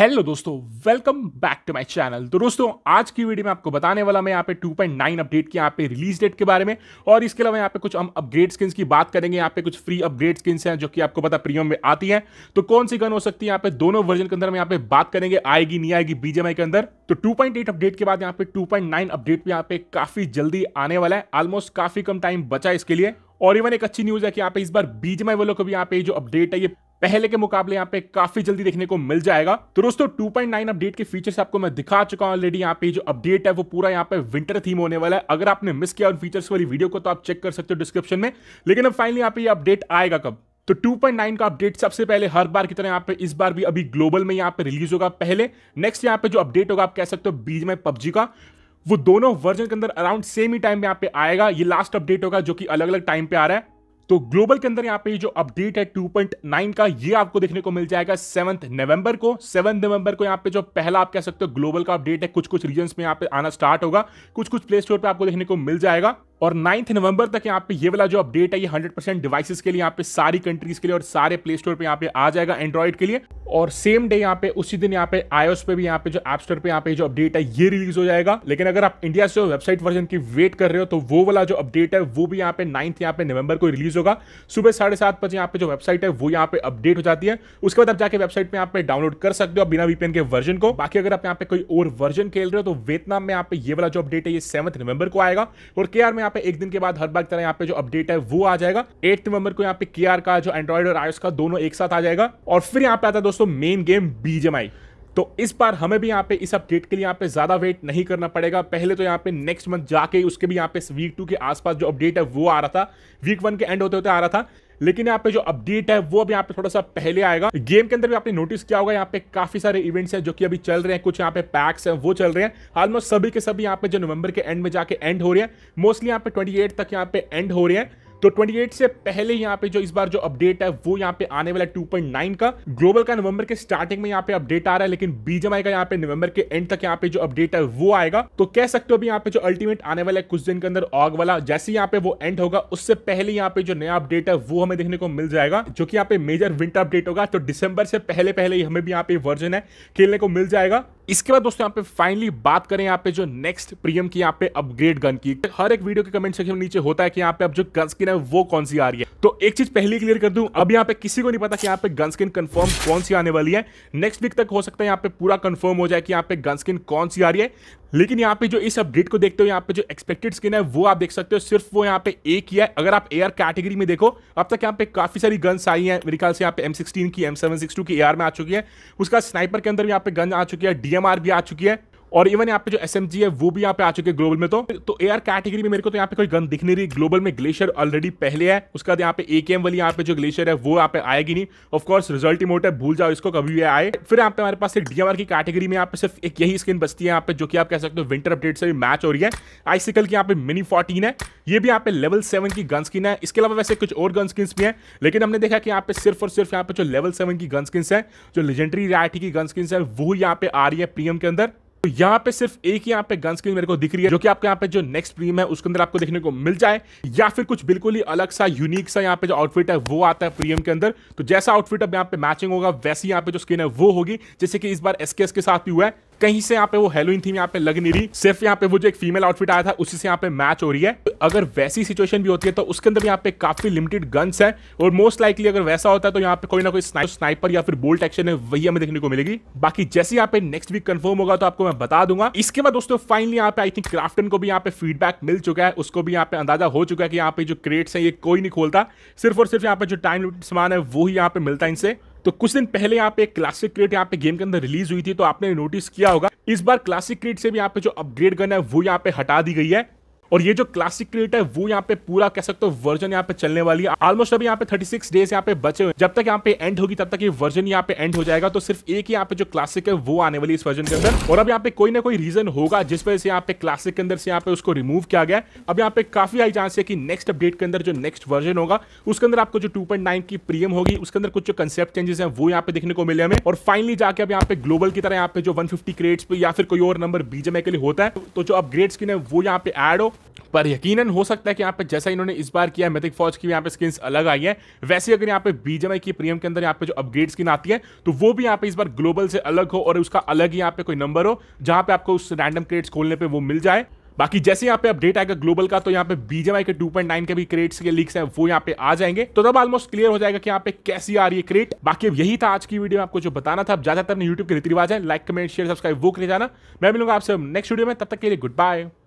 hello दोस्तों welcome back to my channel तो दोस्तों आज की वीडियो में आपको बताने वाला मैं यहाँ पे 2.9 अपडेट की यहाँ पे रिलीज डेट के बारे में और इसके अलावा यहाँ पे कुछ हम अपग्रेड स्किन्स की बात करेंगे यहाँ पे कुछ फ्री अपग्रेड स्किन्स हैं जो कि आपको पता प्रीमियम में आती हैं तो कौन सी गन हो सकती है यहाँ पे दोनों वर्जन के अंदर हम यहाँ पे बात करेंगे आएगी नहीं आएगी बीजेमआई के अंदर तो टू अपडेट के बाद यहाँ पे टू अपडेट भी यहाँ पे काफी जल्दी आने वाला है ऑलमोस्ट काफी कम टाइम बचा इसके लिए और इवन एक अच्छी न्यूज है कि यहाँ पे इस बार बीजेमआई वालों को भी यहाँ पे जो अपडेट है ये पहले के मुकाबले यहाँ पे काफी जल्दी देखने को मिल जाएगा तो दोस्तों 2.9 अपडेट के फीचर्स आपको मैं दिखा चुका हूँ ऑलरेडी यहाँ पे जो अपडेट है वो पूरा यहाँ पे विंटर थीम होने वाला है अगर आपने मिस किया उन फीचर्स वाली वीडियो को तो आप चेक कर सकते हो डिस्क्रिप्शन में लेकिन अब फाइनली यहाँ पे अपडेट आएगा कब तो 2.9 का अपडेट सबसे पहले हर बार की तरह यहाँ पे इस बार भी अभी ग्लोबल में यहाँ पे रिलीज होगा पहले नेक्स्ट यहाँ पे जो अपडेट होगा आप कह सकते हो बीच में पबजी का वो दोनों वर्जन के अंदर अराउंड सेम ही टाइम यहाँ पे आएगा ये लास्ट अपडेट होगा जो कि अलग अलग टाइम पे आ रहा है तो ग्लोबल के अंदर यहाँ पे जो अपडेट है 2.9 का ये आपको देखने को मिल जाएगा सेवंथ नवंबर को सेवंथ नवंबर को यहाँ पे जो पहला आप कह सकते हो ग्लोबल का अपडेट है कुछ कुछ रीजन में यहाँ पे आना स्टार्ट होगा कुछ कुछ प्ले स्टोर पर आपको देखने को मिल जाएगा और नाइन्थ नवंबर तक यहाँ पे ये वाला जो अपडेट है ये 100 परसेंट डिवाइसेस के लिए यहाँ पे सारी कंट्रीज के लिए और सारे प्ले स्टोर पे यहाँ पे आ जाएगा एंड्रॉइड के लिए और सेम डे यहाँ पे उसी दिन यहाँ पे आयोस पे भी यहाँ पे जो एप स्टोर पे यहाँ पे जो अपडेट है ये रिलीज हो जाएगा लेकिन अगर आप इंडिया से वेबसाइट वर्जन की वेट कर रहे हो तो वो वाला जो अपडेट है वो भी यहाँ पे नाइन्थ यहाँ पे नवंबर को रिलीज होगा सुबह साढ़े सात बजे यहाँ पे जो वेबसाइट है वो यहाँ पे अपडेट हो जाती है उसके बाद आप जाके वेबसाइट पे यहाँ पे डाउनलोड कर सकते हो बिना वीपीएन के वर्जन को बाकी अगर आप यहाँ पे कोई और वर्जन खेल रहे हो तो वियतनाम में यहाँ पे ये वाला जो अपडेट है ये सेवंथ नवंबर को आएगा और के में यहाँ पे एक दिन के बाद हर बार तरह यहाँ पे जो अपडेट है वो आ जाएगा एट नवंबर को यहाँ पे के का जो एंड्रॉइड और आयोस का दोनों एक साथ आ जाएगा और फिर यहाँ पे आता है दोस्तों मेन गेम बीजेमआई तो इस बार हमें भी यहाँ पे इस अपडेट के लिए यहाँ पे ज़्यादा वेट नहीं करना पड़ेगा पहले तो यहाँ पे नेक्स्ट मंथ जाके उसके भी यहाँ पे वीक टू के आसपास जो अपडेट है वो आ रहा था वीक वन के एंड होते होते आ रहा था लेकिन यहाँ पे जो अपडेट है वो अभी यहाँ पे थोड़ा सा पहले आएगा गेम के अंदर भी आपने नोटिस किया होगा यहाँ पे काफी सारे इवेंट्स हैं जो कि अभी चल रहे हैं कुछ यहाँ पे पैक्स हैं वो चल रहे हैं ऑलमोस्ट सभी के सभी यहाँ पे जो नवंबर के एंड में जाके एंड हो रहे हैं मोस्टली यहाँ पे 28 तक यहाँ पे एंड हो रहे हैं तो 28 से पहले यहाँ पे जो इस बार जो अपडेट है वो यहाँ पे आने वाला टू का ग्लोबल का नवंबर के स्टार्टिंग में यहाँ पे अपडेट आ रहा है लेकिन बीजेमआई का यहाँ पे नवंबर के एंड तक यहाँ पे जो अपडेट है वो आएगा तो कह सकते हो भी यहाँ पे जो अल्टीमेट आने वाला है कुछ दिन के अंदर ऑग वाला जैसे यहाँ पे वो एंड होगा उससे पहले यहाँ पे जो नया अपडेट है वो हमें देखने को मिल जाएगा जो कि यहाँ पे मेजर विंटर अपडेट होगा तो डिसंबर से पहले पहले हमें भी यहाँ पे वर्जन है खेलने को मिल जाएगा इसके बाद दोस्तों यहाँ पे फाइनली बात करें यहाँ पे जो नेक्स्ट प्रीमियम की यहाँ पे अपग्रेड गन की हर एक वीडियो के कमेंट सेक्शन में नीचे होता है कि यहाँ पे अब जो गन स्किन है वो कौन सी आ रही है तो एक चीज पहले क्लियर कर दूं अब यहाँ पे किसी को नहीं पता कि यहाँ पे गन स्किन कंफर्म कौन सी आने वाली है नेक्स्ट वीक तक हो सकता है यहाँ पे पूरा कंफर्म हो जाए कि यहाँ पे गन स्किन कौन सी आ रही है लेकिन यहाँ पे जो इस अपडेट को देखते हो यहाँ पे जो एक्सपेक्टेड स्किन है वो आप देख सकते हो सिर्फ वो यहाँ पे एक ही है अगर आप एआर कैटेगरी में देखो अब तक यहाँ पे काफी सारी गन्स आई हैं मेरे ख्याल से यहाँ पे एम सिक्सटीन की एम सेवन सिक्स टू की एआर में आ चुकी है उसका स्नाइपर के अंदर यहाँ पे गन आ चुकी है डीएमआर भी आ चुकी है और इवन यहाँ पे जो एस है वो भी यहाँ पे आ चुके ग्लोबल में तो तो एयर कैटेगरी में मेरे को तो यहाँ पे कोई गन दिख नहीं रही ग्लोबल में ग्लेशियर ऑलरेडी पहले है उसके बाद यहाँ पे एकेएम वाली यहाँ पे जो ग्लेशियर है वो यहाँ पे आएगी नहीं ऑफकोर्स रिजल्ट इमोट है भूल जाओ इसको कभी भी आए फिर यहाँ पे हमारे पास एक डीएमआर की कैटेगरी में यहाँ पे सिर्फ एक यही स्किन बचती है यहाँ पे जो कि आप कह सकते हो विंटर अपडेट से भी मैच हो रही है आइसिकल की यहाँ पे मिनी फोर्टीन है ये भी यहाँ पे लेवल सेवन की गन स्किन है इसके अलावा वैसे कुछ और गन स्किन भी है लेकिन हमने देखा कि यहाँ पे सिर्फ और सिर्फ यहाँ पे जो लेवल सेवन की गन स्किन है जो लेजेंडरी रियाटी की गन स्किन है वो यहाँ पे आ रही है प्रीमियम के अंदर तो यहाँ पे सिर्फ एक ही यहाँ पे गन स्क्रीन मेरे को दिख रही है जो कि आपको यहाँ पे जो नेक्स्ट प्रीम है उसके अंदर आपको देखने को मिल जाए या फिर कुछ बिल्कुल ही अलग सा यूनिक सा यहाँ पे जो आउटफिट है वो आता है प्रीमियम के अंदर तो जैसा आउटफिट अब यहाँ पे मैचिंग होगा वैसी यहाँ पे जो स्क्रीन है वो होगी जैसे कि इस बार एसकेएस के साथ भी हुआ है कहीं से यहाँ पे वो हेलोइन थीम यहाँ पे लग नहीं रही सिर्फ यहाँ पे वो जो एक फीमेल आउटफिट आया था उसी से यहाँ पे मैच हो रही है तो अगर वैसी सिचुएशन भी होती है तो उसके अंदर यहाँ पे काफी लिमिटेड गन्स है और मोस्ट लाइकली अगर वैसा होता है तो यहाँ पे कोई ना कोई स्नाइपर या फिर बोल्ट एक्शन है वही हमें देखने को मिलेगी बाकी जैसे यहाँ पे नेक्स्ट वीक कंफर्म होगा तो आपको मैं बता दूंगा इसके बाद दोस्तों फाइनली यहाँ पे आई थिंक क्राफ्टन को भी यहाँ पे फीडबैक मिल चुका है उसको भी यहाँ पे अंदाजा हो चुका है कि यहाँ पे जो क्रेट्स है ये कोई नहीं खोलता सिर्फ और सिर्फ यहाँ पे जो टाइम सामान है वो ही यहाँ पे मिलता है इनसे तो कुछ दिन पहले यहाँ पे क्लासिक क्रेट यहाँ पे गेम के अंदर रिलीज हुई थी तो आपने नोटिस किया होगा इस बार क्लासिक क्रिएट से भी यहाँ पे जो अपग्रेड गन है वो यहाँ पे हटा दी गई है और ये जो क्लासिक क्रिएट है वो यहाँ पे पूरा कह सकते हो वर्जन यहाँ पे चलने वाली है ऑलमोस्ट अभी यहाँ पे 36 डेज यहाँ पे बचे हुए जब तक यहाँ पे एंड होगी तब तक ये वर्जन यहाँ पे एंड हो जाएगा तो सिर्फ एक यहाँ पे जो क्लासिक है वो आने वाली इस वर्जन के अंदर और अब यहाँ पे कोई ना कोई रीजन होगा जिस वजह से यहाँ पे क्लासिक के अंदर से यहाँ पे उसको रिमूव किया गया अब यहाँ पे काफी हाई चांस है कि नेक्स्ट अपडेट के अंदर जो नेक्स्ट वर्जन होगा उसके अंदर आपको जो टू की प्रीमियम होगी उसके अंदर कुछ जो कंसेप्ट चेंजेस है वो यहाँ पे देखने को मिले हमें और फाइनली जाके अब यहाँ पे ग्लोबल की तरह यहाँ पे जो 150 क्रेड्स पे या फिर कोई और नंबर बीजेमए के लिए होता है तो जो अपग्रेड स्किन है वो यहाँ पे एड हो पर यकीनन हो सकता है कि यहाँ पे जैसा इन्होंने इस बार किया मिथिक फौज की यहाँ पे स्किन्स अलग आई है वैसे अगर यहाँ पे बीजेमआई की प्रीमियम के अंदर यहाँ पे जो अपग्रेड स्किन आती है तो वो भी यहाँ पे इस बार ग्लोबल से अलग हो और उसका अलग ही यहाँ पे कोई नंबर हो जहाँ पे आपको उस रैंडम क्रेड्स खोलने पर वो मिल जाए बाकी जैसे यहाँ पे अपडेट आएगा ग्लोबल का तो यहाँ पे बीजेमआई के 2.9 के भी क्रेट्स के लीक्स हैं वो यहाँ पे आ जाएंगे तो तब ऑलमोस्ट क्लियर हो जाएगा कि यहाँ पे कैसी आ रही है क्रेट बाकी अब यही था आज की वीडियो में आपको जो बताना था ज्यादातर यूट्यूब के रीति रिवाज है लाइक कमेंट शेयर सब्सक्राइब वो कर जाना मैं मिलूंगा आपसे नेक्स्ट वीडियो में तब तक के लिए गुड बाय